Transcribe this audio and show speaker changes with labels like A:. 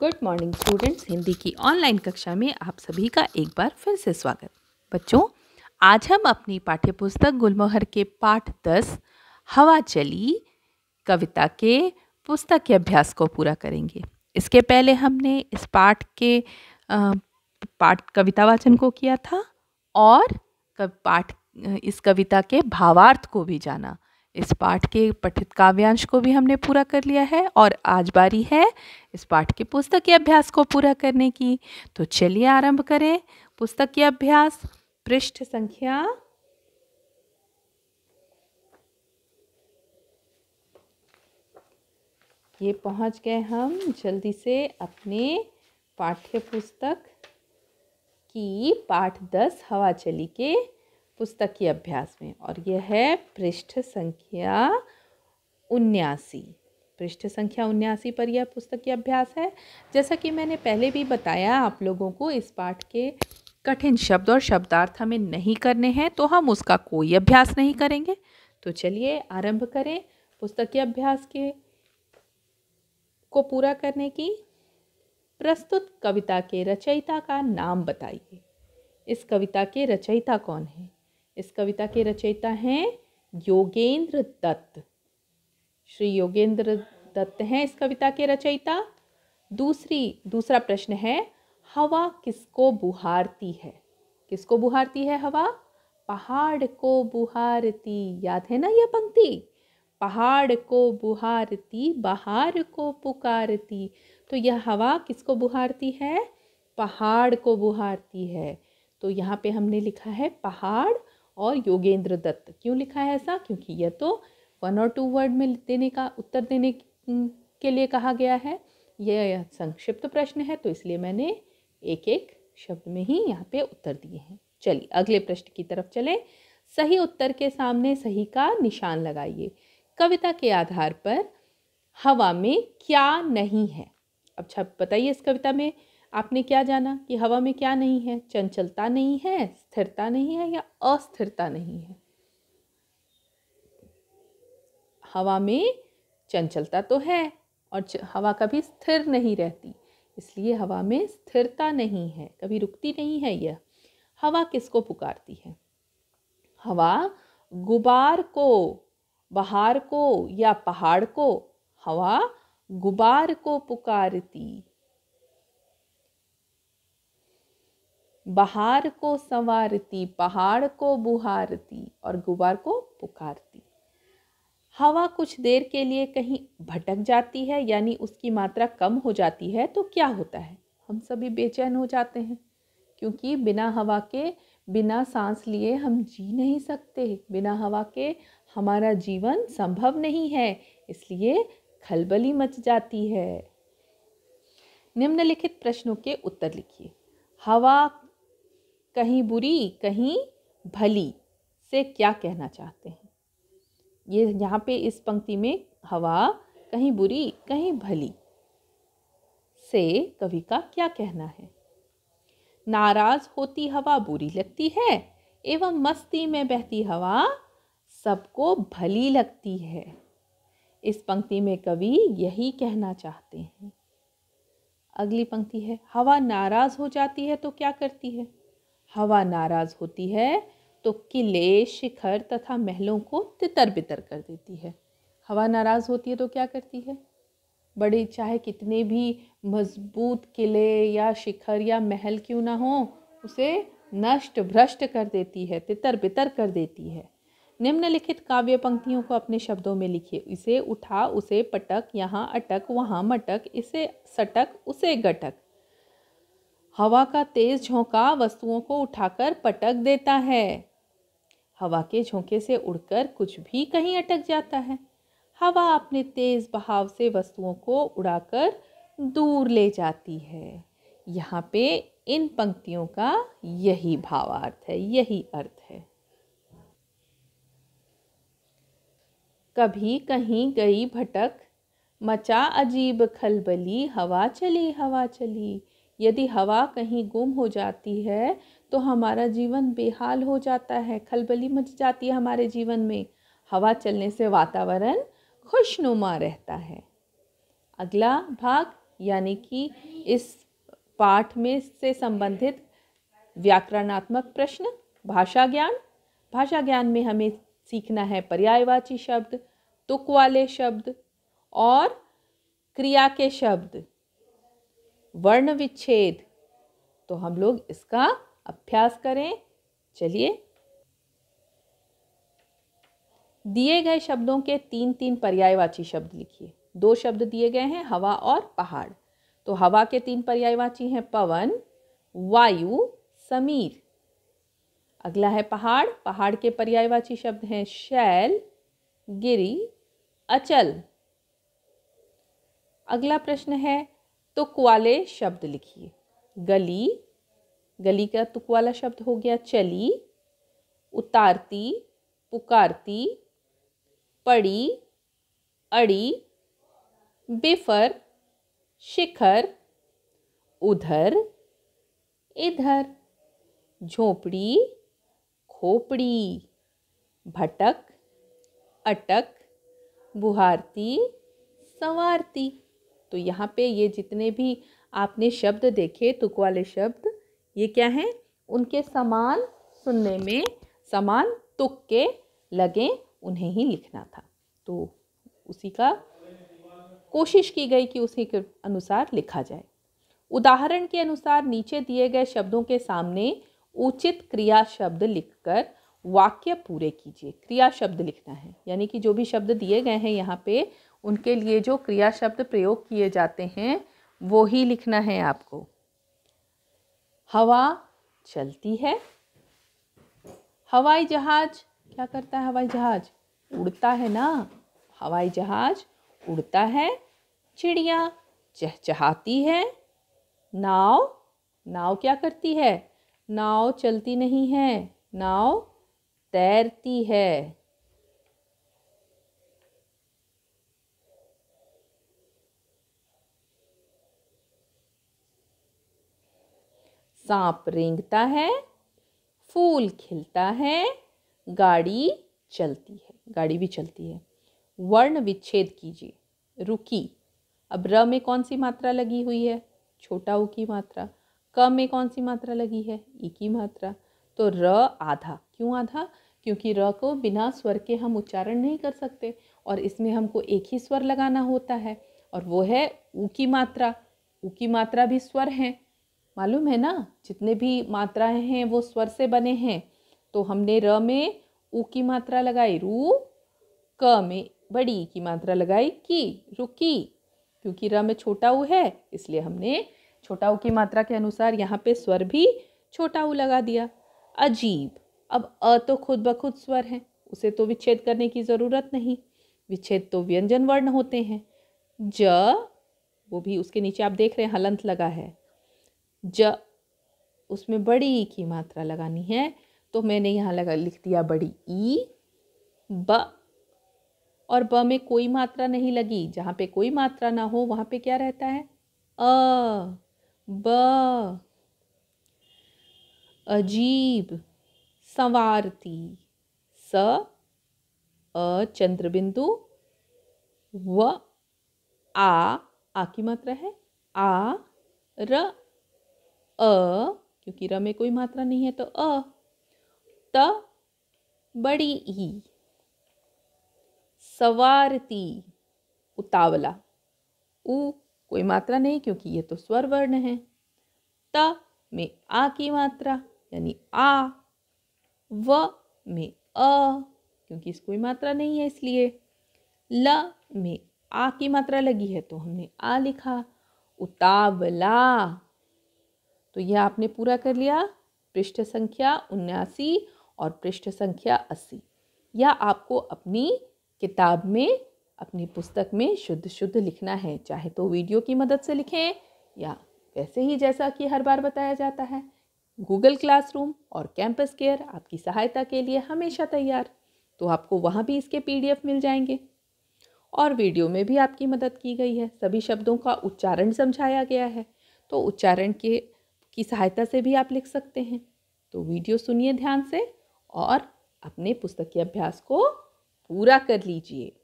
A: good morning students Hindi की online कक्षा में आप सभी का एक बार फिर से स्वागत बच्चों आज हम अपनी पाठ्यपुस्तक गुलमोहर के पाठ दस हवा चली कविता के पुस्तक के अभ्यास को पूरा करेंगे इसके पहले हमने इस पाठ के पाठ कविता वाचन को किया था और पाठ इस कविता के भावार्थ को भी जाना इस पाठ के पठित काव्यांश को भी हमने पूरा कर लिया है और आज बारी है इस पाठ के पुस्तक के अभ्यास को पूरा करने की तो चलिए आरंभ करें पुस्तक के अभ्यास पृष्ठ संख्या ये पहुंच गए हम जल्दी से अपने पाठ्य पुस्तक की पाठ दस हवा चली के पुस्तकीय अभ्यास में और यह है पृष्ठ संख्या उन्यासी पृष्ठ संख्या उन्यासी पर यह पुस्तकीय अभ्यास है जैसा कि मैंने पहले भी बताया आप लोगों को इस पाठ के कठिन शब्द और शब्दार्थ हमें नहीं करने हैं तो हम उसका कोई अभ्यास नहीं करेंगे तो चलिए आरंभ करें के अभ्यास के को पूरा करने की प्रस्तुत कविता के रचयिता का नाम बताइए इस कविता के रचयिता कौन है इस कविता के रचयिता हैं योगेंद्र दत्त श्री योगेंद्र दत्त हैं इस कविता के रचयिता दूसरी दूसरा प्रश्न है हवा किसको बुहारती है किसको बुहारती है हवा पहाड़ को बुहारती याद है ना यह पंक्ति पहाड़ को बुहारती बहार को पुकारती तो यह हवा किसको बुहारती है पहाड़ को बुहारती है तो यहाँ पे हमने लिखा है पहाड़ और योगेंद्र दत्त क्यों लिखा है ऐसा क्योंकि यह तो वन और टू वर्ड में देने का उत्तर देने के लिए कहा गया है यह संक्षिप्त प्रश्न है तो इसलिए मैंने एक एक शब्द में ही यहाँ पे उत्तर दिए हैं चलिए अगले प्रश्न की तरफ चले सही उत्तर के सामने सही का निशान लगाइए कविता के आधार पर हवा में क्या नहीं है अच्छा बताइए इस कविता में आपने क्या जाना कि हवा में क्या नहीं है चंचलता नहीं है स्थिरता नहीं है या अस्थिरता नहीं है हवा में चंचलता तो है और हवा कभी स्थिर नहीं रहती इसलिए हवा में स्थिरता नहीं है कभी रुकती नहीं है यह हवा किसको पुकारती है हवा गुबार को बहार को या पहाड़ को हवा गुबार को पुकारती बहार को संवारती पहाड़ को बुहारती और गुबार को पुकारती हवा कुछ देर के लिए कहीं भटक जाती है यानी उसकी मात्रा कम हो जाती है तो क्या होता है हम सभी बेचैन हो जाते हैं क्योंकि बिना हवा के बिना सांस लिए हम जी नहीं सकते बिना हवा के हमारा जीवन संभव नहीं है इसलिए खलबली मच जाती है निम्नलिखित प्रश्नों के उत्तर लिखिए हवा कहीं बुरी कहीं भली से क्या कहना चाहते हैं ये यहाँ पे इस पंक्ति में हवा कहीं बुरी कहीं भली से कवि का क्या कहना है नाराज होती हवा बुरी लगती है एवं मस्ती में बहती हवा सबको भली लगती है इस पंक्ति में कवि यही कहना चाहते हैं अगली पंक्ति है हवा नाराज हो जाती है तो क्या करती है हवा नाराज़ होती है तो किले शिखर तथा महलों को तितर बितर कर देती है हवा नाराज़ होती है तो क्या करती है बड़े चाहे कितने भी मजबूत किले या शिखर या महल क्यों ना हो उसे नष्ट भ्रष्ट कर देती है तितर बितर कर देती है निम्नलिखित काव्य पंक्तियों को अपने शब्दों में लिखिए इसे उठा उसे पटक यहाँ अटक वहाँ मटक इसे सटक उसे गटक हवा का तेज झोंका वस्तुओं को उठाकर पटक देता है हवा के झोंके से उड़कर कुछ भी कहीं अटक जाता है हवा अपने तेज बहाव से वस्तुओं को उड़ाकर दूर ले जाती है यहाँ पे इन पंक्तियों का यही भावार्थ है यही अर्थ है कभी कहीं गई भटक मचा अजीब खलबली हवा चली हवा चली यदि हवा कहीं गुम हो जाती है तो हमारा जीवन बेहाल हो जाता है खलबली मच जाती है हमारे जीवन में हवा चलने से वातावरण खुशनुमा रहता है अगला भाग यानी कि इस पाठ में से संबंधित व्याकरणात्मक प्रश्न भाषा ज्ञान भाषा ज्ञान में हमें सीखना है पर्यायवाची शब्द तुक वाले शब्द और क्रिया के शब्द वर्ण विच्छेद तो हम लोग इसका अभ्यास करें चलिए दिए गए शब्दों के तीन तीन पर्यायवाची शब्द लिखिए दो शब्द दिए गए हैं हवा और पहाड़ तो हवा के तीन पर्यायवाची हैं पवन वायु समीर अगला है पहाड़ पहाड़ के पर्यायवाची शब्द हैं शैल गिरी अचल अगला प्रश्न है तो कुआले शब्द लिखिए गली गली का तुक तो वाला शब्द हो गया चली उतारती पुकारती पड़ी अड़ी बेफर शिखर उधर इधर झोपड़ी खोपड़ी भटक अटक बुहारती संवारती तो यहाँ पे ये जितने भी आपने शब्द देखे तुक वाले शब्द ये क्या हैं उनके समान सुनने में समान तुक के लगे उन्हें ही लिखना था तो उसी का कोशिश की गई कि उसी के अनुसार लिखा जाए उदाहरण के अनुसार नीचे दिए गए शब्दों के सामने उचित क्रिया शब्द लिखकर वाक्य पूरे कीजिए क्रिया शब्द लिखना है यानी कि जो भी शब्द दिए गए हैं यहाँ पे उनके लिए जो क्रिया शब्द प्रयोग किए जाते हैं वो ही लिखना है आपको हवा चलती है हवाई जहाज क्या करता है हवाई जहाज उड़ता है ना हवाई जहाज उड़ता है चिड़िया चहचहाती है नाव नाव क्या करती है नाव चलती नहीं है नाव तैरती है सांप रेंगता है फूल खिलता है गाड़ी चलती है गाड़ी भी चलती है वर्ण विच्छेद कीजिए रुकी अब र में कौन सी मात्रा लगी हुई है छोटा ऊ की मात्रा क में कौन सी मात्रा लगी है ई की मात्रा तो र आधा क्यों आधा क्योंकि र को बिना स्वर के हम उच्चारण नहीं कर सकते और इसमें हमको एक ही स्वर लगाना होता है और वो है ऊ की मात्रा ऊ की मात्रा भी स्वर हैं मालूम है ना जितने भी मात्राएं हैं वो स्वर से बने हैं तो हमने र में ऊ की मात्रा लगाई रू क में बड़ी की मात्रा लगाई की रुकी क्योंकि र में छोटा ऊ है इसलिए हमने छोटा ऊ की मात्रा के अनुसार यहाँ पे स्वर भी छोटा ऊ लगा दिया अजीब अब अ तो खुद ब खुद स्वर है उसे तो विच्छेद करने की ज़रूरत नहीं विच्छेद तो व्यंजन वर्ण होते हैं ज वो भी उसके नीचे आप देख रहे हैं हलंत लगा है ज उसमें बड़ी ई की मात्रा लगानी है तो मैंने यहाँ लगा लिख दिया बड़ी ई ब और ब में कोई मात्रा नहीं लगी जहाँ पे कोई मात्रा ना हो वहाँ पे क्या रहता है अ ब अजीब संवारती स अ चंद्रबिंदु व आ आ की मात्रा है आ र अ क्योंकि र में कोई मात्रा नहीं है तो अ त बड़ी ई सवारती उतावला उ कोई मात्रा नहीं क्योंकि ये तो स्वर वर्ण है त में आ की मात्रा यानी आ व में अ क्योंकि इस कोई मात्रा नहीं है इसलिए ल में आ की मात्रा लगी है तो हमने आ लिखा उतावला तो यह आपने पूरा कर लिया पृष्ठ संख्या उन्यासी और पृष्ठ संख्या अस्सी यह आपको अपनी किताब में अपनी पुस्तक में शुद्ध शुद्ध लिखना है चाहे तो वीडियो की मदद से लिखें या वैसे ही जैसा कि हर बार बताया जाता है गूगल क्लासरूम और कैंपस केयर आपकी सहायता के लिए हमेशा तैयार तो आपको वहाँ भी इसके पी मिल जाएंगे और वीडियो में भी आपकी मदद की गई है सभी शब्दों का उच्चारण समझाया गया है तो उच्चारण के की सहायता से भी आप लिख सकते हैं तो वीडियो सुनिए ध्यान से और अपने पुस्तकीय अभ्यास को पूरा कर लीजिए